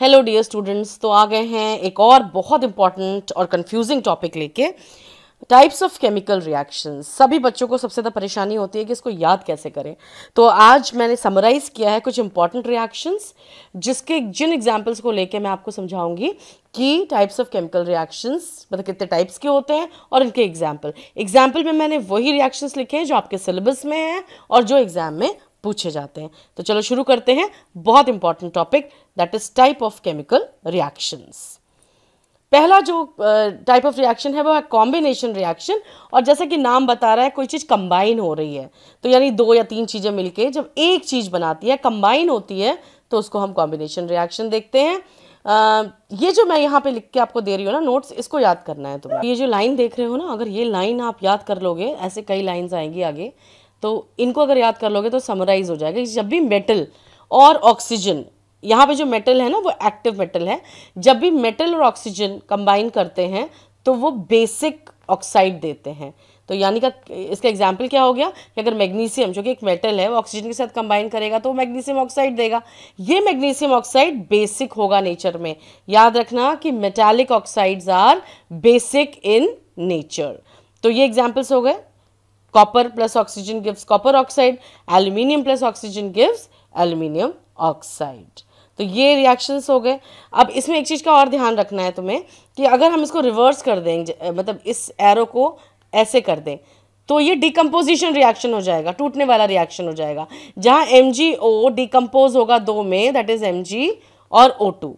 Hello dear students तो आ गए हैं एक और बहुत इम्पॉर्टेंट और कंफ्यूजिंग टॉपिक लेके टाइप्स ऑफ केमिकल रिएक्शन सभी बच्चों को सबसे ज़्यादा परेशानी होती है कि इसको याद कैसे करें तो आज मैंने समराइज़ किया है कुछ इंपॉर्टेंट रिएक्शंस जिसके जिन एग्जांपल्स को लेके मैं आपको समझाऊंगी कि टाइप्स ऑफ केमिकल रिएक्शंस मतलब कितने टाइप्स के होते हैं और इनके एग्जाम्पल एग्जाम्पल में मैंने वही रिएक्शंस लिखे हैं जो आपके सिलेबस में हैं और जो एग्ज़ाम में पूछे जाते हैं तो चलो शुरू करते हैं बहुत important topic that is type of chemical reactions पहला जो टाइप ऑफ रिएक्शन है वो है कॉम्बिनेशन रिएक्शन और जैसे कि नाम बता रहा है कोई चीज़ कंबाइन हो रही है तो यानी दो या तीन चीज़ें मिलके जब एक चीज़ बनाती है कंबाइन होती है तो उसको हम कॉम्बिनेशन रिएक्शन देखते हैं आ, ये जो मैं यहाँ पे लिख के आपको दे रही हूँ ना नोट्स इसको याद करना है तुम्हें ये जो लाइन देख रहे हो ना अगर ये लाइन आप याद कर लोगे ऐसे कई लाइन्स आएंगी आगे तो इनको अगर याद कर लोगे तो समराइज हो जाएगा जब भी मेटल और ऑक्सीजन यहाँ पे जो मेटल है ना वो एक्टिव मेटल है जब भी मेटल और ऑक्सीजन कंबाइन करते हैं तो वो बेसिक ऑक्साइड देते हैं तो यानी का इसका एग्जाम्पल क्या हो गया कि अगर मैग्नीशियम जो कि एक मेटल है वो ऑक्सीजन के साथ कंबाइन करेगा तो मैग्नीशियम ऑक्साइड देगा ये मैग्नीशियम ऑक्साइड बेसिक होगा नेचर में याद रखना कि metallic oxides are basic in nature तो ये एग्जाम्पल्स हो गए copper plus oxygen gives copper oxide aluminium plus oxygen gives aluminium oxide तो ये reactions हो गए अब इसमें एक चीज़ का और ध्यान रखना है तुम्हें कि अगर हम इसको रिवर्स कर दें मतलब इस एरो को ऐसे कर दें तो ये डिकम्पोजिशन रिएक्शन हो जाएगा टूटने वाला रिएक्शन हो जाएगा जहाँ एम जी ओ डिकम्पोज होगा दो में दैट इज़ एम जी और ओ टू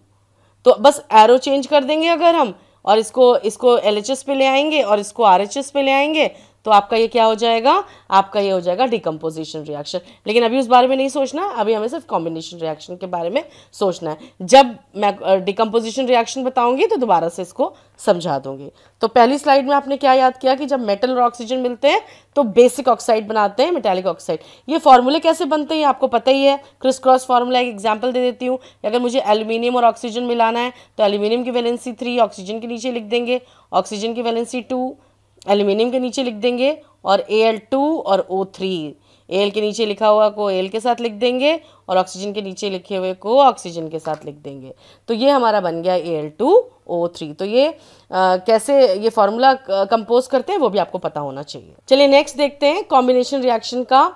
तो बस एरो चेंज कर देंगे अगर हम और इसको इसको एल एच एस पे ले आएंगे और इसको आर एच एस पे ले आएंगे तो आपका ये क्या हो जाएगा आपका ये हो जाएगा डिकम्पोजिशन रिएक्शन लेकिन अभी उस बारे में नहीं सोचना अभी हमें सिर्फ कॉम्बिनेशन रिएक्शन के बारे में सोचना है जब मैं डिकम्पोजिशन रिएक्शन बताऊंगी तो दोबारा से इसको समझा दूंगी तो पहली स्लाइड में आपने क्या याद किया कि जब मेटल और ऑक्सीजन मिलते हैं तो बेसिक ऑक्साइड बनाते हैं मेटेलिक ऑक्साइड ये फॉर्मूले कैसे बनते हैं आपको पता ही है क्रिस क्रॉस फार्मूला एक एग्जाम्पल दे देती हूँ अगर मुझे एल्यूमिनियम और ऑक्सीजन मिलाना है तो एल्यूमिनियम की वैलेंसी थ्री ऑक्सीजन के नीचे लिख देंगे ऑक्सीजन की वैलेंसी टू एल्यूमिनियम के नीचे लिख देंगे और ए एल टू और ओ थ्री एल के नीचे लिखा हुआ को एल के साथ लिख देंगे और ऑक्सीजन के नीचे लिखे हुए को ऑक्सीजन के साथ लिख देंगे तो ये हमारा बन गया A L two O three तो ये आ, कैसे ये फार्मूला कंपोज करते हैं वो भी आपको पता होना चाहिए चलिए नेक्स्ट देखते हैं कॉम्बिनेशन रिएक्शन का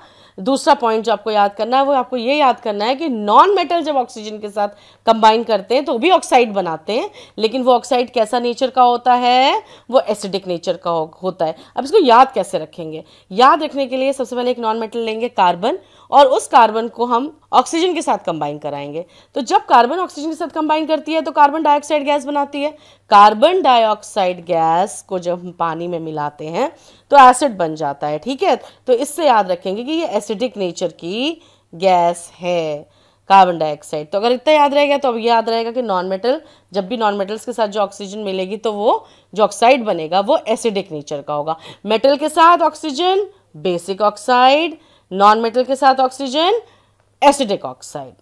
दूसरा पॉइंट जो आपको याद करना है वो आपको ये याद करना है कि नॉन मेटल जब ऑक्सीजन के साथ कंबाइन करते हैं तो भी ऑक्साइड बनाते हैं लेकिन वो ऑक्साइड कैसा नेचर का होता है वो एसिडिक नेचर का हो, होता है अब इसको याद कैसे रखेंगे याद रखने के लिए सबसे पहले एक नॉन मेटल लेंगे कार्बन और उस कार्बन को हम ऑक्सीजन के साथ कंबाइन कराएंगे तो जब कार्बन ऑक्सीजन के साथ कंबाइन करती है तो कार्बन डाइऑक्साइड गैस बनाती है कार्बन डाइऑक्साइड गैस को जब हम पानी में मिलाते हैं तो एसिड बन जाता है ठीक है तो इससे याद रखेंगे कि ये एसिडिक नेचर की गैस है कार्बन डाइऑक्साइड तो अगर इतना याद रहेगा तो अब याद रहेगा कि नॉन मेटल जब भी नॉन मेटल्स के साथ जो ऑक्सीजन मिलेगी तो वो जो ऑक्साइड बनेगा वो एसिडिक नेचर का होगा मेटल के साथ oxygen basic oxide non metal के साथ ऑक्सीजन एसिडिक ऑक्साइड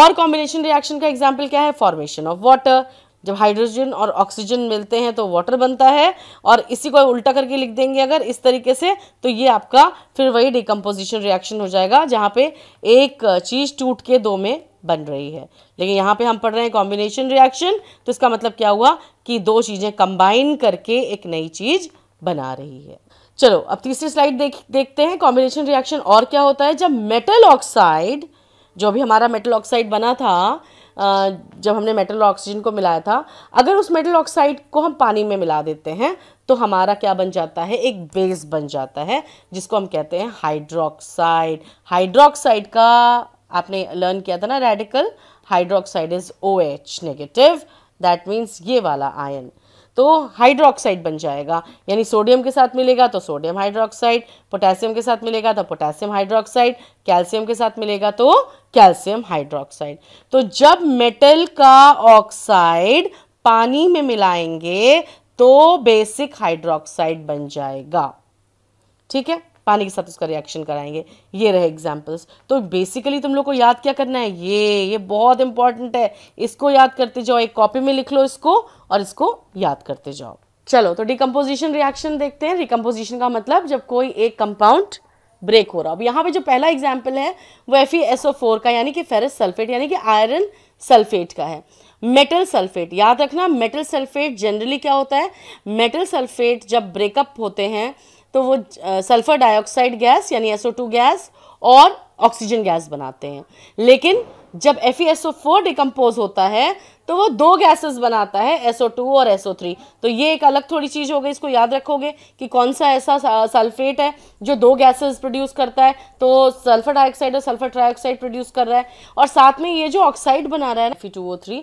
और कॉम्बिनेशन रिएक्शन का एग्जाम्पल क्या है फॉर्मेशन ऑफ वाटर जब हाइड्रोजन और ऑक्सीजन मिलते हैं तो वाटर बनता है और इसी को उल्टा करके लिख देंगे अगर इस तरीके से तो ये आपका फिर वही डिकम्पोजिशन रिएक्शन हो जाएगा जहाँ पे एक चीज़ टूट के दो में बन रही है लेकिन यहाँ पे हम पढ़ रहे हैं कॉम्बिनेशन रिएक्शन तो इसका मतलब क्या हुआ कि दो चीज़ें कंबाइन करके एक नई चीज़ बना रही है चलो अब तीसरी स्लाइड देख देखते हैं कॉम्बिनेशन रिएक्शन और क्या होता है जब मेटल ऑक्साइड जो भी हमारा मेटल ऑक्साइड बना था जब हमने मेटल ऑक्सीजन को मिलाया था अगर उस मेटल ऑक्साइड को हम पानी में मिला देते हैं तो हमारा क्या बन जाता है एक बेस बन जाता है जिसको हम कहते हैं हाइड्रोक्साइड हाइड्रोक्साइड का आपने लर्न किया था ना radical hydroxide is O H negative that means ये वाला आयन तो हाइड्रोक्साइड बन जाएगा यानी सोडियम के साथ मिलेगा तो सोडियम हाइड्रोक्साइड पोटेशियम के साथ मिलेगा तो पोटेशियम हाइड्रोक्साइड कैल्शियम के साथ मिलेगा तो कैल्शियम हाइड्रोक्साइड तो जब मेटल का ऑक्साइड पानी में मिलाएंगे तो बेसिक हाइड्रोक्साइड बन जाएगा ठीक है पानी के साथ उसका रिएक्शन कराएंगे ये रहे एग्जाम्पल्स तो बेसिकली तुम लोग को याद क्या करना है ये ये बहुत इंपॉर्टेंट है इसको याद करते जाओ एक कॉपी में लिख लो इसको और इसको याद करते जाओ चलो तो डिकम्पोजिशन रिएक्शन देखते हैं रिकम्पोजिशन का मतलब जब कोई एक कंपाउंड ब्रेक हो रहा अब यहाँ पे जो पहला एग्जाम्पल है वो एफ का यानी कि फेरस सल्फेट यानी कि आयरन सल्फेट का है मेटल सल्फेट याद रखना मेटल सल्फेट जनरली क्या होता है मेटल सल्फेट जब ब्रेकअप होते हैं तो वो सल्फ़र डाइऑक्साइड गैस यानी एसओ टू गैस और ऑक्सीजन गैस बनाते हैं लेकिन जब एफ ई फोर डिकम्पोज होता है तो वो दो गैसेस बनाता है एसओ टू और एसओ थ्री तो ये एक अलग थोड़ी चीज़ हो गई इसको याद रखोगे कि कौन सा ऐसा सल्फेट है जो दो गैसेस प्रोड्यूस करता है तो सल्फर डाइऑक्साइड और सल्फर ट्राइऑक्साइड प्रोड्यूस कर रहा है और साथ में ये जो ऑक्साइड बना रहा है फी टू ओ थ्री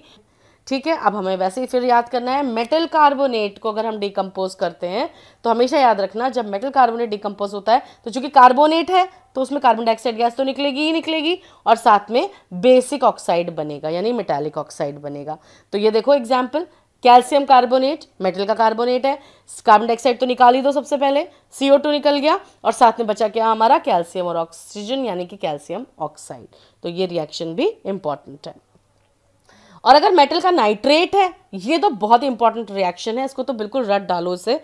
ठीक है अब हमें वैसे ही फिर याद करना है मेटल कार्बोनेट को अगर हम डिकम्पोज करते हैं तो हमेशा याद रखना जब मेटल कार्बोनेट डिकम्पोज होता है तो चूंकि कार्बोनेट है तो उसमें कार्बन डाइऑक्साइड गैस तो निकलेगी ही निकलेगी और साथ में बेसिक ऑक्साइड बनेगा यानी मेटालिक ऑक्साइड बनेगा तो ये देखो एग्जाम्पल कैल्शियम कार्बोनेट मेटल का कार्बोनेट है कार्बन डाइऑक्साइड तो निकाल ही दो सबसे पहले सीओ टू निकल गया और साथ में बचा क्या हमारा कैल्शियम और ऑक्सीजन यानी कि कैल्शियम ऑक्साइड तो ये रिएक्शन भी इम्पॉर्टेंट है और अगर मेटल का नाइट्रेट है ये तो बहुत ही इंपॉर्टेंट रिएक्शन है इसको तो बिल्कुल रट डालो इसे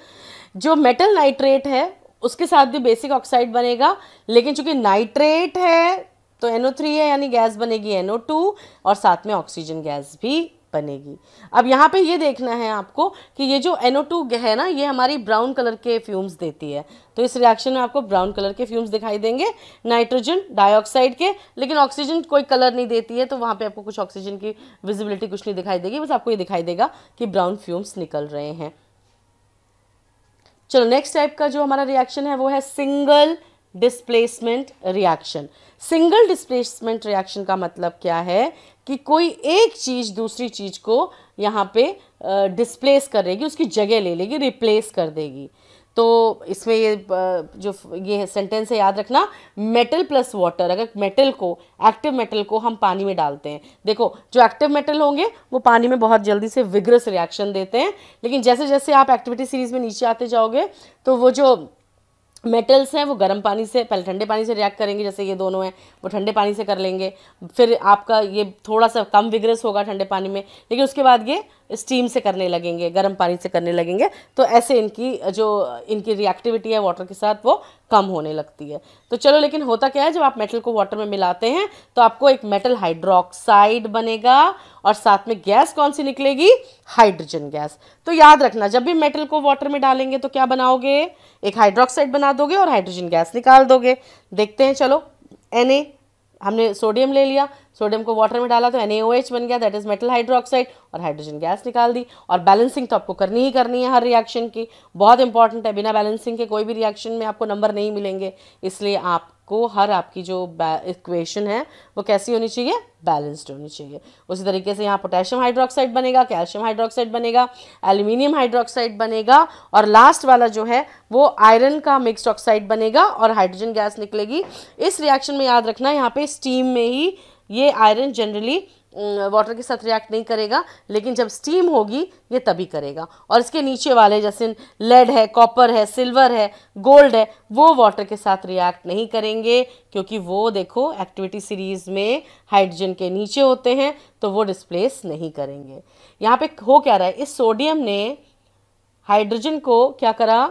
जो मेटल नाइट्रेट है उसके साथ भी बेसिक ऑक्साइड बनेगा लेकिन चूंकि नाइट्रेट है तो NO3 है यानी गैस बनेगी NO2 और साथ में ऑक्सीजन गैस भी बनेगी अब यहाँ पे ये देखना है आपको कि ये जो NO2 है ना ये हमारी ब्राउन कलर के फ्यूम्स देती है तो इस रिएक्शन में आपको ब्राउन कलर के फ्यूम्स दिखाई देंगे नाइट्रोजन डाइऑक्साइड के लेकिन ऑक्सीजन कोई कलर नहीं देती है तो वहाँ पे आपको कुछ ऑक्सीजन की विजिबिलिटी कुछ नहीं दिखाई देगी बस आपको ये दिखाई देगा कि ब्राउन फ्यूम्स निकल रहे हैं चलो नेक्स्ट टाइप का जो हमारा रिएक्शन है वो है single displacement reaction single displacement reaction का मतलब क्या है कि कोई एक चीज़ दूसरी चीज़ को यहाँ पे डिस्प्लेस कर देगी उसकी जगह ले लेगी रिप्लेस कर देगी तो इसमें ये जो ये सेंटेंस है याद रखना मेटल प्लस वाटर अगर मेटल को एक्टिव मेटल को हम पानी में डालते हैं देखो जो एक्टिव मेटल होंगे वो पानी में बहुत जल्दी से विग्रस रिएक्शन देते हैं लेकिन जैसे जैसे आप एक्टिविटी सीरीज में नीचे आते जाओगे तो वो जो मेटल्स हैं वो गर्म पानी से पहले ठंडे पानी से रिएक्ट करेंगे जैसे ये दोनों हैं वो ठंडे पानी से कर लेंगे फिर आपका ये थोड़ा सा कम विग्रेस होगा ठंडे पानी में लेकिन उसके बाद ये स्टीम से करने लगेंगे गर्म पानी से करने लगेंगे तो ऐसे इनकी जो इनकी रिएक्टिविटी है वाटर के साथ वो कम होने लगती है तो चलो लेकिन होता क्या है जब आप मेटल को वाटर में मिलाते हैं तो आपको एक मेटल हाइड्रोक्साइड बनेगा और साथ में गैस कौन सी निकलेगी हाइड्रोजन गैस तो याद रखना जब भी मेटल को वाटर में डालेंगे तो क्या बनाओगे एक हाइड्रोक्साइड बना दोगे और हाइड्रोजन गैस निकाल दोगे देखते हैं चलो एन हमने सोडियम ले लिया सोडियम को वाटर में डाला तो एन बन गया दैट इज मेटल हाइड्रोक्साइड और हाइड्रोजन गैस निकाल दी और बैलेंसिंग तो आपको करनी ही करनी है हर रिएक्शन की बहुत इंपॉर्टेंट है बिना बैलेंसिंग के कोई भी रिएक्शन में आपको नंबर नहीं मिलेंगे इसलिए आप को हर आपकी जो इक्वेशन है वो कैसी होनी चाहिए बैलेंस्ड होनी चाहिए उसी तरीके से यहाँ पोटेशियम हाइड्रोक्साइड बनेगा कैल्शियम हाइड्रोक्साइड बनेगा एल्यूमिनियम हाइड्रोक्साइड बनेगा और लास्ट वाला जो है वो आयरन का मिक्सड ऑक्साइड बनेगा और हाइड्रोजन गैस निकलेगी इस रिएक्शन में याद रखना यहाँ पे स्टीम में ही ये आयरन जनरली वाटर के साथ रिएक्ट नहीं करेगा लेकिन जब स्टीम होगी ये तभी करेगा और इसके नीचे वाले जैसे लेड है कॉपर है सिल्वर है गोल्ड है वो वाटर के साथ रिएक्ट नहीं करेंगे क्योंकि वो देखो एक्टिविटी सीरीज़ में हाइड्रोजन के नीचे होते हैं तो वो डिस्प्लेस नहीं करेंगे यहाँ पे हो क्या रहा है इस सोडियम ने हाइड्रोजन को क्या करा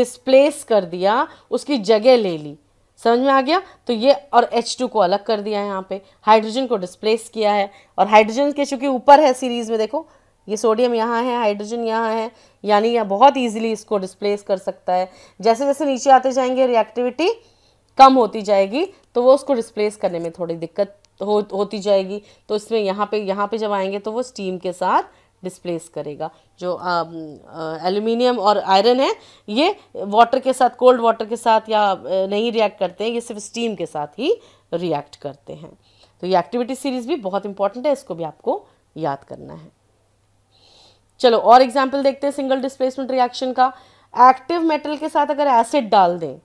डिस्प्लेस कर दिया उसकी जगह ले ली समझ में आ गया तो ये और एच टू को अलग कर दिया है यहाँ पे हाइड्रोजन को डिस्प्लेस किया है और हाइड्रोजन के चूंकि ऊपर है सीरीज़ में देखो ये सोडियम यहाँ है हाइड्रोजन यहाँ है यानी यह बहुत ईजिली इसको डिस्प्लेस कर सकता है जैसे जैसे नीचे आते जाएंगे रिएक्टिविटी कम होती जाएगी तो वो उसको डिस्प्लेस करने में थोड़ी दिक्कत हो होती जाएगी तो इसमें यहाँ पे यहाँ पे जब आएंगे तो वो स्टीम के साथ डिस्प्लेस करेगा जो एल्यूमिनियम और आयरन है ये वाटर के साथ कोल्ड वाटर के साथ या नहीं रिएक्ट करते हैं ये सिर्फ स्टीम के साथ ही रिएक्ट करते हैं तो ये एक्टिविटी सीरीज भी बहुत इंपॉर्टेंट है इसको भी आपको याद करना है चलो और एग्जाम्पल देखते हैं सिंगल डिस्प्लेसमेंट रिएक्शन का एक्टिव मेटल के साथ अगर एसिड डाल दें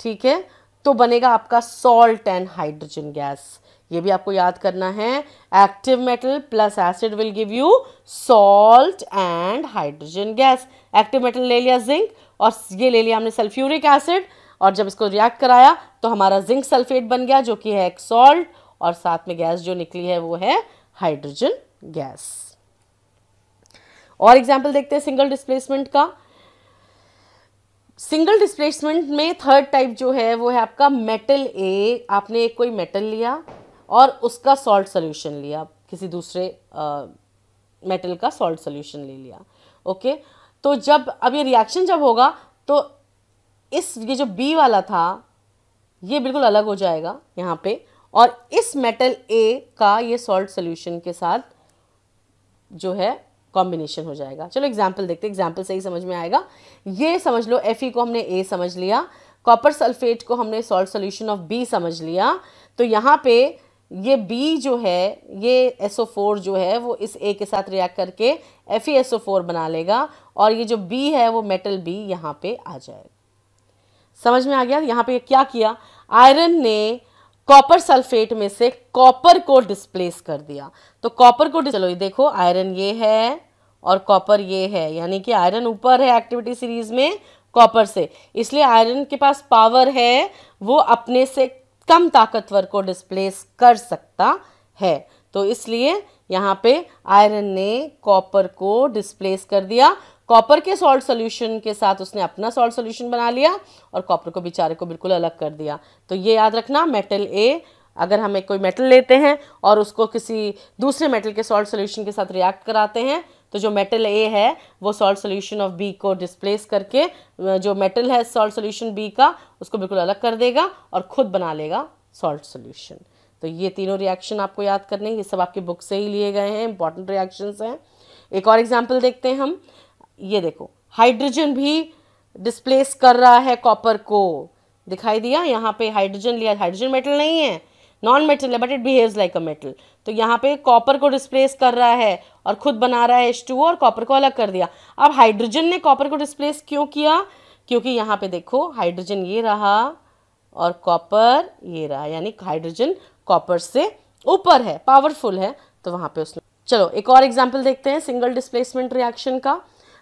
ठीक है तो बनेगा आपका सॉल्ट एंड हाइड्रोजन गैस ये भी आपको याद करना है active metal plus acid will give you salt and hydrogen gas active metal ले लिया जिंक और ये ले लिया हमने सल्फ्यूरिक एसिड और जब इसको रिएक्ट कराया तो हमारा जिंक सल्फेट बन गया जो कि है एक सॉल्ट और साथ में गैस जो निकली है वो है हाइड्रोजन गैस और एग्जाम्पल देखते हैं सिंगल डिस्प्लेसमेंट का सिंगल डिस्प्लेसमेंट में थर्ड टाइप जो है वो है आपका मेटल ए आपने कोई मेटल लिया और उसका सॉल्ट सोल्यूशन लिया किसी दूसरे आ, मेटल का सॉल्ट सोल्यूशन ले लिया ओके तो जब अब ये रिएक्शन जब होगा तो इस ये जो बी वाला था ये बिल्कुल अलग हो जाएगा यहाँ पे और इस मेटल ए का ये सॉल्ट सोल्यूशन के साथ जो है कॉम्बिनेशन हो जाएगा चलो एग्जाम्पल देखते हैं एग्जाम्पल से ही समझ में आएगा ये समझ लो एफ को हमने ए समझ लिया कॉपर सल्फेट को हमने सॉल्ट सोल्यूशन ऑफ बी समझ लिया तो यहाँ पे ये बी जो है ये एसओ जो है वो इस ए के साथ रिएक्ट करके एफ एसओ बना लेगा और ये जो बी है वो मेटल बी यहाँ पे आ जाएगा समझ में आ गया यहाँ पे क्या किया आयरन ने कॉपर सल्फेट में से कॉपर को डिस्प्लेस कर दिया तो कॉपर को चलो ये देखो आयरन ये है और कॉपर ये है यानी कि आयरन ऊपर है एक्टिविटी सीरीज में कॉपर से इसलिए आयरन के पास पावर है वो अपने से कम ताकतवर को डिस्प्लेस कर सकता है तो इसलिए यहाँ पे आयरन ने कॉपर को डिस्प्लेस कर दिया कॉपर के सॉल्ट सोल्यूशन के साथ उसने अपना सॉल्ट सोल्यूशन बना लिया और कॉपर को बेचारे को बिल्कुल अलग कर दिया तो ये याद रखना मेटल ए अगर हमें कोई मेटल लेते हैं और उसको किसी दूसरे मेटल के सॉल्ट सोल्यूशन के साथ रिएक्ट कराते हैं तो जो मेटल ए है वो सॉल्ट सोल्यूशन ऑफ बी को डिस्प्लेस करके जो मेटल है सॉल्ट सोल्यूशन बी का उसको बिल्कुल अलग कर देगा और खुद बना लेगा सॉल्ट सोल्यूशन तो ये तीनों रिएक्शन आपको याद करने ये सब आपके बुक से ही लिए गए हैं इंपॉर्टेंट रिएक्शंस हैं एक और एग्जाम्पल देखते हैं हम ये देखो हाइड्रोजन भी डिस्प्लेस कर रहा है कॉपर को दिखाई दिया यहाँ पे हाइड्रोजन लिया हाइड्रोजन मेटल नहीं है नॉन मेटल है but it behave like a metal तो यहाँ पे कॉपर को डिस्प्लेस कर रहा है और खुद बना रहा है एच टू और कॉपर को अलग कर दिया अब हाइड्रोजन ने कॉपर को डिस्प्लेस क्यों किया क्योंकि यहाँ पे देखो हाइड्रोजन ये रहा और कॉपर ये रहा यानी हाइड्रोजन कॉपर से ऊपर है पावरफुल है तो वहाँ पे उसने चलो एक और एग्जाम्पल देखते हैं सिंगल डिस्प्लेसमेंट रिएक्शन का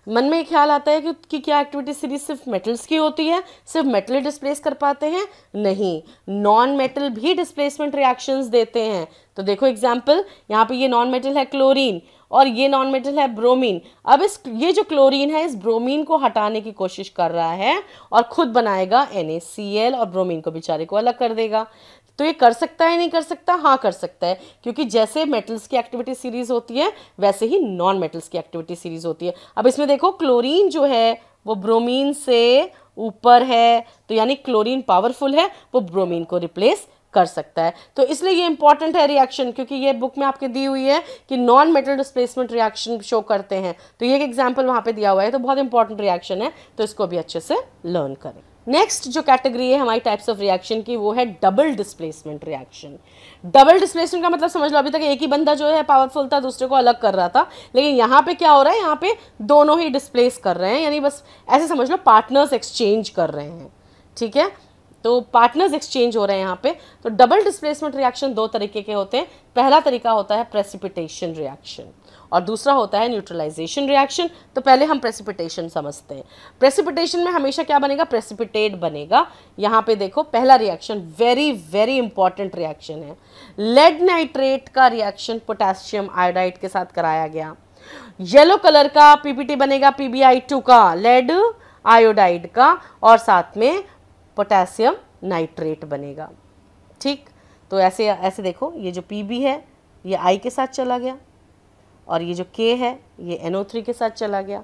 मन में ख्याल आता है कि, कि क्या एक्टिविटी सीरीज सिर्फ मेटल्स की होती है सिर्फ मेटल डिस्प्लेस कर पाते हैं नहीं नॉन मेटल भी डिस्प्लेसमेंट रिएक्शंस देते हैं तो देखो एग्जाम्पल यहाँ पे ये नॉन मेटल है क्लोरीन और ये नॉन मेटल है ब्रोमीन अब इस ये जो क्लोरीन है इस ब्रोमीन को हटाने की कोशिश कर रहा है और खुद बनाएगा एन और ब्रोमीन को बेचारे को अलग कर देगा तो ये कर सकता है नहीं कर सकता हाँ कर सकता है क्योंकि जैसे मेटल्स की एक्टिविटी सीरीज होती है वैसे ही नॉन मेटल्स की एक्टिविटी सीरीज होती है अब इसमें देखो क्लोरीन जो है वो ब्रोमीन से ऊपर है तो यानी क्लोरीन पावरफुल है वो ब्रोमीन को रिप्लेस कर सकता है तो इसलिए ये इंपॉर्टेंट है रिएक्शन क्योंकि ये बुक में आपके दी हुई है कि non metal displacement reaction show करते हैं तो ये एक एग्जाम्पल वहाँ पे दिया हुआ है तो बहुत इंपॉर्टेंट रिएक्शन है तो इसको भी अच्छे से लर्न करें नेक्स्ट जो कैटेगरी है हमारी टाइप्स ऑफ रिएक्शन की वो है double displacement reaction double displacement का मतलब समझ लो अभी तक एक ही बंदा जो है पावरफुल था दूसरे को अलग कर रहा था लेकिन यहाँ पे क्या हो रहा है यहाँ पे दोनों ही डिस्प्लेस कर रहे हैं यानी बस ऐसे समझ लो पार्टनर्स एक्सचेंज कर रहे हैं ठीक है तो पार्टनर्स एक्सचेंज हो रहे हैं यहाँ पे तो डबल डिस्प्लेसमेंट रिएक्शन दो तरीके के होते हैं पहला तरीका होता है प्रेसिपिटेशन रिएक्शन और दूसरा होता है न्यूट्रलाइजेशन रिएक्शन तो पहले हम प्रेसिपिटेशन समझते हैं प्रेसिपिटेशन में हमेशा क्या बनेगा प्रेसिपिटेट बनेगा यहाँ पे देखो पहला reaction very very important reaction है लेड नाइट्रेट का रिएक्शन पोटेशियम आयोडाइड के साथ कराया गया येलो कलर का पीपीटी बनेगा पीबीआई टू का लेड आयोडाइड का और साथ में पोटेशियम नाइट्रेट बनेगा ठीक तो ऐसे ऐसे देखो ये जो पीबी है ये आई के साथ चला गया और ये जो के है ये NO3 के साथ चला गया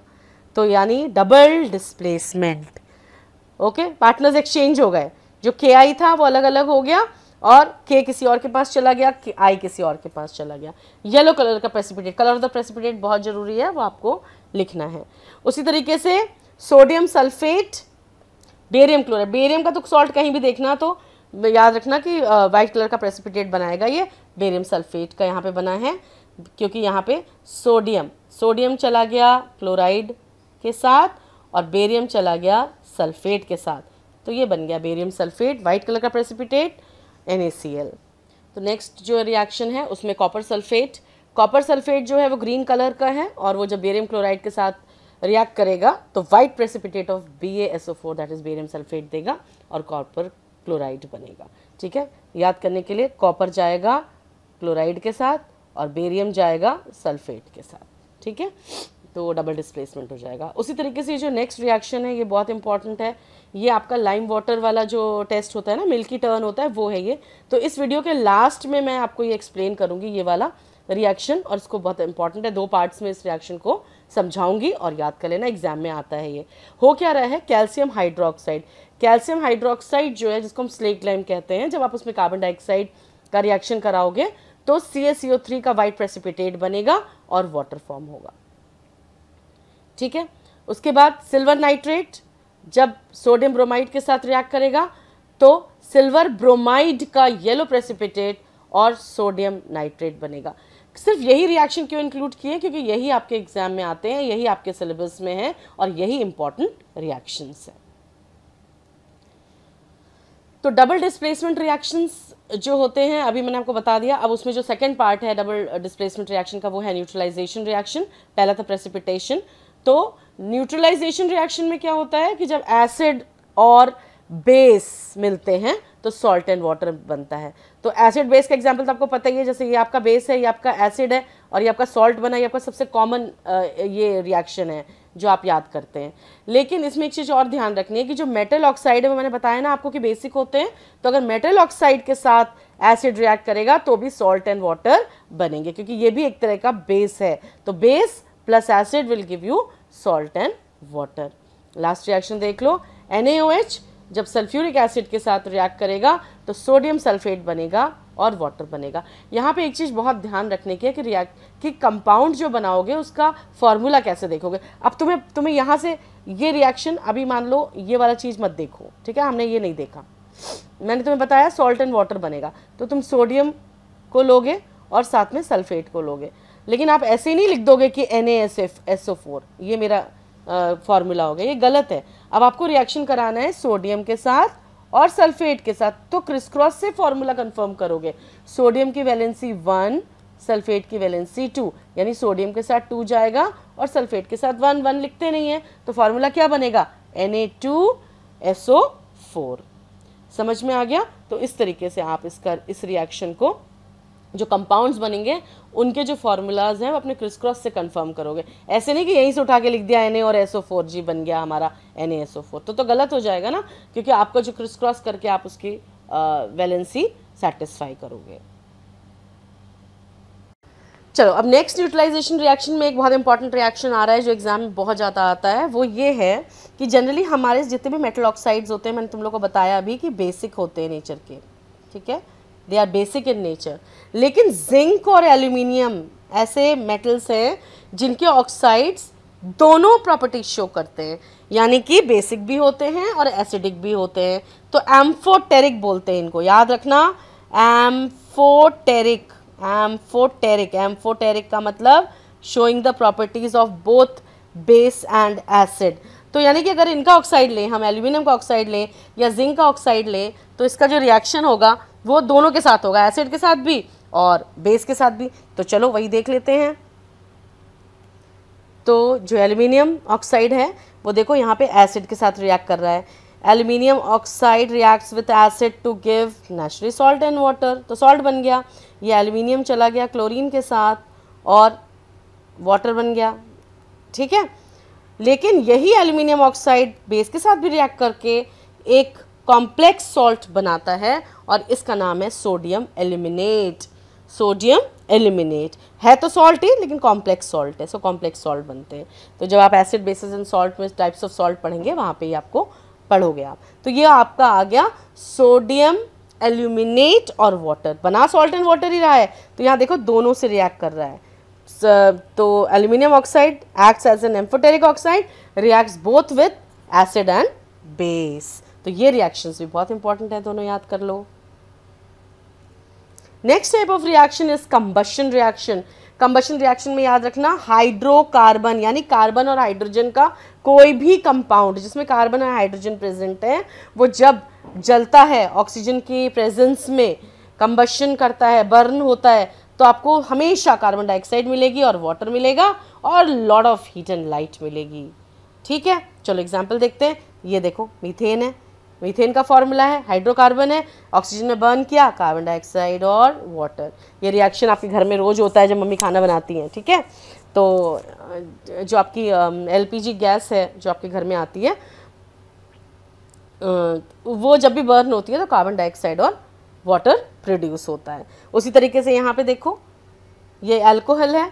तो यानी double displacement okay partners exchange हो गए जो के आई था वो अलग अलग हो गया और के किसी और के पास चला गया कि आई किसी और के पास चला गया येलो कलर का precipitate colour of the precipitate बहुत ज़रूरी है वो आपको लिखना है उसी तरीके से sodium sulphate barium chloride barium का तो सॉल्ट कहीं भी देखना तो याद रखना कि वाइट कलर का प्रेसिपिटेट बनाएगा ये बेरियम सल्फेट का यहाँ पे बना है क्योंकि यहाँ पे सोडियम सोडियम चला गया क्लोराइड के साथ और बेरियम चला गया सल्फेट के साथ तो ये बन गया बेरियम सल्फेट वाइट कलर का प्रेसिपिटेट एन तो नेक्स्ट जो रिएक्शन है उसमें कॉपर सल्फेट कॉपर सल्फेट जो है वो ग्रीन कलर का है और वो जब बेरियम क्लोराइड के साथ रिएक्ट करेगा तो white precipitate of B that is barium sulphate देगा और कॉपर क्लोराइड बनेगा ठीक है याद करने के लिए कॉपर जाएगा क्लोराइड के साथ और बेरियम जाएगा सल्फेट के साथ ठीक है तो डबल डिस्प्लेसमेंट हो जाएगा उसी तरीके से जो नेक्स्ट रिएक्शन है ये बहुत इंपॉर्टेंट है ये आपका लाइम वाटर वाला जो टेस्ट होता है ना मिल्की टर्न होता है वो है ये तो इस वीडियो के लास्ट में मैं आपको ये एक्सप्लेन करूँगी ये वाला रिएक्शन और इसको बहुत इंपॉर्टेंट है दो पार्ट्स में इस रिएक्शन को समझाऊंगी और याद कर लेना एग्जाम में आता है ये हो क्या रहा है कैल्शियम हाइड्रोक्साइड कैल्शियम हाइड्रोक्साइड जो है जिसको हम स्लेट लाइम कहते हैं जब आप उसमें कार्बन डाइऑक्साइड का रिएक्शन कराओगे तो C S C O three का वाइट प्रेसिपिटेट बनेगा और वाटर फॉर्म होगा ठीक है उसके बाद सिल्वर नाइट्रेट जब सोडियम ब्रोमाइड के साथ रिएक्ट करेगा तो सिल्वर ब्रोमाइड का येलो प्रेसिपिटेट और सोडियम नाइट्रेट बनेगा सिर्फ यही रिएक्शन क्यों इंक्लूड किए क्योंकि यही आपके एग्जाम में आते हैं यही आपके सिलेबस में है और यही इंपॉर्टेंट रिएक्शंस हैं तो डबल डिस्प्लेसमेंट रिएक्शंस जो होते हैं अभी मैंने आपको बता दिया अब उसमें जो सेकेंड पार्ट है डबल डिस्प्लेसमेंट रिएक्शन का वो है न्यूट्रलाइजेशन रिएक्शन पहला था प्रेसिपिटेशन तो न्यूट्रलाइजेशन रिएक्शन में क्या होता है कि जब एसिड और बेस मिलते हैं तो सॉल्ट एंड वाटर बनता है तो एसिड बेस का एग्जाम्पल तो आपको पता ही है जैसे ये आपका बेस है ये आपका एसिड है और ये आपका सॉल्ट बना ये आपका सबसे कॉमन ये रिएक्शन है जो आप याद करते हैं लेकिन इसमें एक चीज़ और ध्यान रखनी है कि जो मेटल ऑक्साइड है वो मैंने बताया ना आपको कि बेसिक होते हैं तो अगर मेटल ऑक्साइड के साथ एसिड रिएक्ट करेगा तो भी सॉल्ट एंड वाटर बनेंगे क्योंकि ये भी एक तरह का बेस है तो base plus acid will give you salt and water last reaction देख लो एन जब सल्फ्यूरिक एसिड के साथ रिएक्ट करेगा तो सोडियम सल्फेट बनेगा और वाटर बनेगा यहाँ पे एक चीज़ बहुत ध्यान रखने की है कि रिएक्ट कि कंपाउंड जो बनाओगे उसका फॉर्मूला कैसे देखोगे अब तुम्हें तुम्हें यहाँ से ये रिएक्शन अभी मान लो ये वाला चीज़ मत देखो ठीक है हमने ये नहीं देखा मैंने तुम्हें बताया सॉल्ट एंड वाटर बनेगा तो तुम सोडियम को लोगे और साथ में सल्फेट को लोगे लेकिन आप ऐसे ही नहीं लिख दोगे कि N S F S O four ये मेरा फॉर्मूला हो गया ये गलत है अब आपको रिएक्शन कराना है सोडियम के साथ और सल्फेट के साथ तो क्रिस क्रॉस से फॉर्मूला कंफर्म करोगे सोडियम की वैलेंसी वन सल्फेट की वैलेंसी टू यानी सोडियम के साथ टू जाएगा और सल्फेट के साथ वन वन लिखते नहीं है तो फॉर्मूला क्या बनेगा N A two S O four समझ में आ गया तो इस तरीके से आप इसका इस रिएक्शन को जो कंपाउंड्स बनेंगे उनके जो फार्मूलाज हैं वो अपने क्रिस क्रॉस से कंफर्म करोगे ऐसे नहीं कि यहीं से उठा के लिख दिया एन ए और एस ओ फोर जी बन गया हमारा एन एस ओ फोर तो तो गलत हो जाएगा ना क्योंकि आपका जो क्रिस क्रॉस करके आप उसकी वैलेंसी सेटिस्फाई करोगे चलो अब नेक्स्ट यूटिलाइजेशन रिएक्शन में एक बहुत इंपॉर्टेंट रिएक्शन आ रहा है जो एग्जाम में बहुत ज़्यादा आता है वो ये है कि जनरली हमारे जितने भी मेटल ऑक्साइड्स होते हैं मैंने तुम लोग को बताया अभी कि बेसिक होते हैं नेचर के ठीक है they are basic in nature लेकिन जिंक और एल्यूमिनियम ऐसे मेटल्स हैं जिनके ऑक्साइड्स दोनों प्रॉपर्टी शो करते हैं यानी कि बेसिक भी होते हैं और एसिडिक भी होते हैं तो एम्फोटेरिक बोलते हैं इनको याद रखना एम्फोटेरिक एम्फोटेरिक एम्फोटेरिक का मतलब showing the properties of both base and acid तो यानी कि अगर इनका ऑक्साइड लें हम एल्यूमिनियम का ऑक्साइड लें या जिंक का ऑक्साइड लें तो इसका जो रिएक्शन होगा वो दोनों के साथ होगा एसिड के साथ भी और बेस के साथ भी तो चलो वही देख लेते हैं तो जो एल्यूमिनियम ऑक्साइड है वो देखो यहाँ पे एसिड के साथ रिएक्ट कर रहा है aluminium oxide reacts with acid to give naturally salt and water तो सॉल्ट बन गया ये एल्यूमिनियम चला गया क्लोरीन के साथ और वाटर बन गया ठीक है लेकिन यही एल्यूमिनियम ऑक्साइड बेस के साथ भी रिएक्ट करके एक कॉम्प्लेक्स सॉल्ट बनाता है और इसका नाम है सोडियम एलिमिनेट सोडियम एलिमिनेट है तो सॉल्ट ही लेकिन कॉम्प्लेक्स सॉल्ट है सो कॉम्प्लेक्स सॉल्ट बनते हैं तो जब आप एसिड बेसिस एंड सॉल्ट में टाइप्स ऑफ सॉल्ट पढ़ेंगे वहाँ पे ही आपको पढ़ोगे आप तो ये आपका आ गया सोडियम एल्यूमिनेट और वाटर बना सॉल्ट एंड वाटर ही रहा है तो यहाँ देखो दोनों से रिएक्ट कर रहा है तो aluminium oxide acts as an amphoteric oxide reacts both with acid and base तो ये रिएक्शंस भी बहुत इंपॉर्टेंट है दोनों याद कर लो next type of reaction is combustion reaction combustion reaction में याद रखना हाइड्रोकार्बन यानी कार्बन और हाइड्रोजन का कोई भी कंपाउंड जिसमें कार्बन और हाइड्रोजन प्रेजेंट है वो जब जलता है ऑक्सीजन की प्रेजेंस में कंबशन करता है बर्न होता है तो आपको हमेशा कार्बन डाइऑक्साइड मिलेगी और वाटर मिलेगा और lot of heat and light मिलेगी ठीक है चलो एग्जाम्पल देखते हैं ये देखो मीथेन है मीथेन का फॉर्मूला है हाइड्रोकार्बन है ऑक्सीजन में बर्न किया कार्बन डाइऑक्साइड और वाटर ये रिएक्शन आपके घर में रोज़ होता है जब मम्मी खाना बनाती हैं ठीक है तो जो आपकी एलपीजी गैस है जो आपके घर में आती है वो जब भी बर्न होती है तो कार्बन डाइऑक्साइड और वाटर प्रोड्यूस होता है उसी तरीके से यहाँ पे देखो ये अल्कोहल है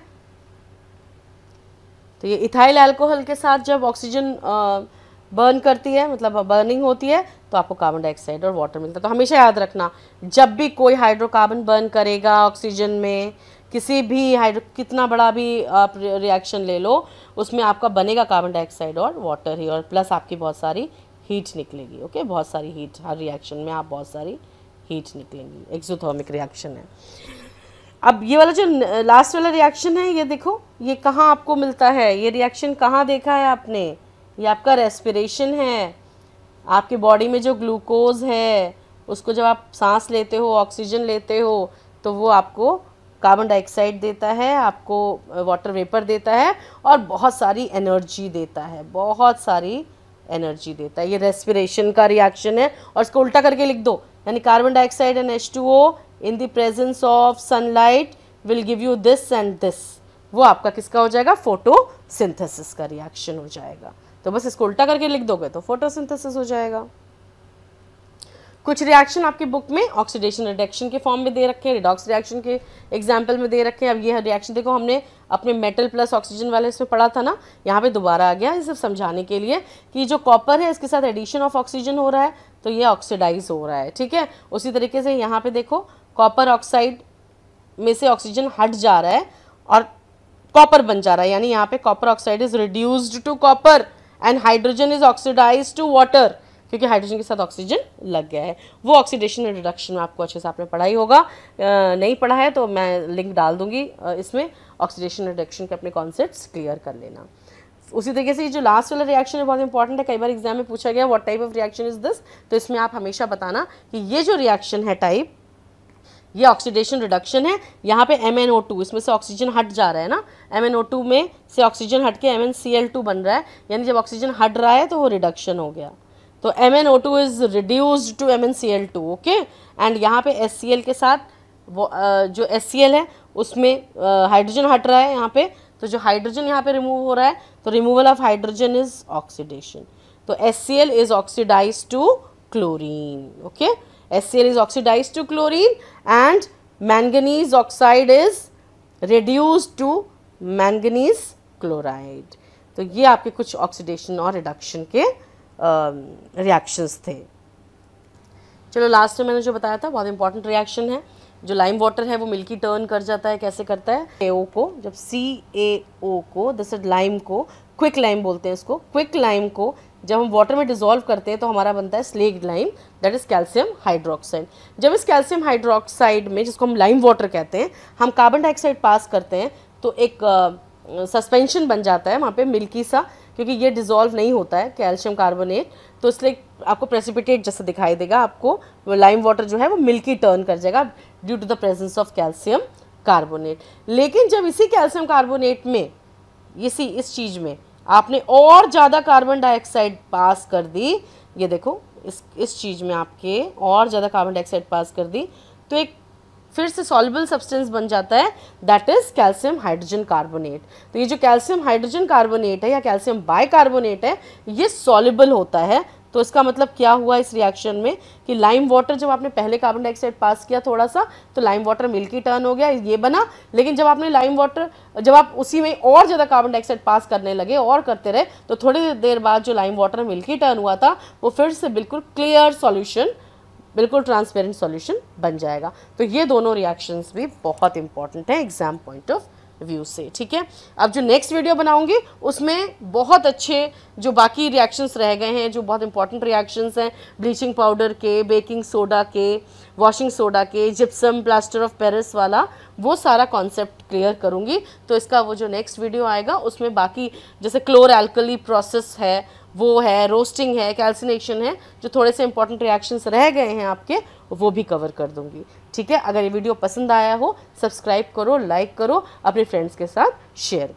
तो ये इथाइल अल्कोहल के साथ जब ऑक्सीजन बर्न करती है मतलब बर्निंग होती है तो आपको कार्बन डाइऑक्साइड और वाटर मिलता है तो हमेशा याद रखना जब भी कोई हाइड्रोकार्बन बर्न करेगा ऑक्सीजन में किसी भी हाइड्रो कितना बड़ा भी आप रिएक्शन ले लो उसमें आपका बनेगा कार्बन डाइऑक्साइड और वाटर ही और प्लस आपकी बहुत सारी हीट निकलेगी ओके बहुत सारी हीट हर रिएक्शन में आप बहुत सारी हीट निकलेंगी एक्जोथर्मिक रिएक्शन है अब ये वाला जो लास्ट वाला रिएक्शन है ये देखो ये कहाँ आपको मिलता है ये रिएक्शन कहाँ देखा है आपने ये आपका रेस्पिरेशन है आपके बॉडी में जो ग्लूकोज है उसको जब आप सांस लेते हो ऑक्सीजन लेते हो तो वो आपको कार्बन डाइऑक्साइड देता है आपको वाटर वेपर देता है और बहुत सारी एनर्जी देता है बहुत सारी एनर्जी देता है ये रेस्पिरेशन का रिएक्शन है और इसको उल्टा करके लिख दो यानी carbon dioxide and H two O in the presence of sunlight will give you this and this वो आपका किसका हो जाएगा फोटोसिंथेसिस का रिएक्शन हो जाएगा तो बस इसको उल्टा करके लिख दोगे तो फोटोसिंथेसिस हो जाएगा कुछ रिएक्शन आपकी बुक में ऑक्सीडेशन रिडक्शन के फॉर्म में दे रखे हैं रिडॉक्स रिएक्शन के एग्जाम्पल में दे रखे हैं अब ये रिएक्शन देखो हमने अपने मेटल प्लस ऑक्सीजन वाले इसमें पढ़ा था ना यहाँ पे दोबारा आ गया ये सिर्फ समझाने के लिए कि जो कॉपर है इसके साथ एडिशन ऑफ ऑक्सीजन हो रहा है तो ये ऑक्सीडाइज हो रहा है ठीक है उसी तरीके से यहाँ पे देखो कॉपर ऑक्साइड में से ऑक्सीजन हट जा रहा है और कॉपर बन जा रहा है यानी यहाँ पे copper oxide is reduced to copper and hydrogen is oxidise to water क्योंकि हाइड्रोजन के साथ ऑक्सीजन लग गया है वो ऑक्सीडेशन एंड रिडक्शन में आपको अच्छे से आपने पढ़ा ही होगा नहीं पढ़ा है तो मैं लिंक डाल दूंगी इसमें ऑक्सीडेशन रिडक्शन के अपने कॉन्सेप्ट क्लियर कर लेना उसी तरीके से ये जो लास्ट वाला रिएक्शन है बहुत इंपॉर्टेंट है कई बार एग्जाम में पूछा गया what type of reaction is this तो इसमें आप हमेशा बताना कि ये जो रिएक्शन है टाइप ये ऑक्सीडेशन रिडक्शन है यहाँ पे एम एन ओ टू इसमें से ऑक्सीजन हट जा रहा है ना एम एन ओ टू में से ऑक्सीजन हट के M N C L two बन रहा है यानी जब ऑक्सीजन हट रहा है तो वो रिडक्शन हो गया तो M N O two is reduce to M N C L two okay and यहाँ पे एस सी एल के साथ वो जो एस सी एल है उसमें हाइड्रोजन हट रहा है यहाँ पे तो जो हाइड्रोजन यहाँ पे रिमूव हो रहा है तो removal of hydrogen is oxidation तो S C L is oxidise to chlorine okay HCl is oxidized to chlorine and manganese oxide is reduced to manganese chloride. तो ये आपके कुछ ऑक्सीडेशन और रिडक्शन के रिएक्शंस थे चलो लास्ट में मैंने जो बताया था बहुत इंपॉर्टेंट रिएक्शन है जो लाइम वाटर है वो मिल्की टर्न कर जाता है कैसे करता है ए को जब सी ए ओ को दिस लाइम को क्विक लाइम बोलते हैं इसको क्विक लाइम को जब हम वाटर में डिजोल्व करते हैं तो हमारा बनता है slaked lime that is calcium hydroxide जब इस कैल्शियम हाइड्रोक्साइड में जिसको हम लाइम वाटर कहते हैं हम कार्बन डाइऑक्साइड पास करते हैं तो एक सस्पेंशन uh, बन जाता है वहाँ पे मिल्की सा क्योंकि ये डिज़ोल्व नहीं होता है कैल्शियम कार्बोनेट तो इसलिए आपको प्रेसिपिटेट जैसा दिखाई देगा आपको लाइम वाटर जो है वो मिल्की टर्न कर जाएगा due to the presence of calcium carbonate लेकिन जब इसी कैल्शियम कार्बोनेट में इसी इस चीज़ में आपने और ज़्यादा कार्बन डाइऑक्साइड पास कर दी ये देखो इस इस चीज़ में आपके और ज़्यादा कार्बन डाइऑक्साइड पास कर दी तो एक फिर से सॉलिबल सब्सटेंस बन जाता है that is calcium hydrogen carbonate तो ये जो कैल्शियम हाइड्रोजन कार्बोनेट है या कैल्शियम बाइकार्बोनेट है ये सॉलिबल होता है तो इसका मतलब क्या हुआ इस रिएक्शन में कि लाइम वाटर जब आपने पहले कार्बन डाइऑक्साइड पास किया थोड़ा सा तो लाइम वाटर मिल्की टर्न हो गया ये बना लेकिन जब आपने लाइम वाटर जब आप उसी में और ज़्यादा कार्बन डाइऑक्साइड पास करने लगे और करते रहे तो थोड़ी देर बाद जो लाइम वाटर मिल्की टर्न हुआ था वो फिर से बिल्कुल क्लियर सोल्यूशन बिल्कुल ट्रांसपेरेंट सॉल्यूशन बन जाएगा तो ये दोनों रिएक्शंस भी बहुत इंपॉर्टेंट हैं एग्जाम पॉइंट ऑफ व्यूज़ से ठीक है अब जो नेक्स्ट वीडियो बनाऊंगी उसमें बहुत अच्छे जो बाकी रिएक्शंस रह गए हैं जो बहुत इंपॉर्टेंट रिएक्शंस हैं ब्लीचिंग पाउडर के बेकिंग सोडा के वॉशिंग सोडा के जिप्सम प्लास्टर ऑफ पेरिस वाला वो सारा कॉन्सेप्ट क्लियर करूंगी तो इसका वो जो नेक्स्ट वीडियो आएगा उसमें बाकी जैसे क्लोर एल्कली प्रोसेस है वो है रोस्टिंग है कैल्सिनेशन है जो थोड़े से इंपॉर्टेंट रिएक्शंस रह गए हैं आपके वो भी कवर कर दूँगी ठीक है अगर ये वीडियो पसंद आया हो सब्सक्राइब करो लाइक करो अपने फ्रेंड्स के साथ शेयर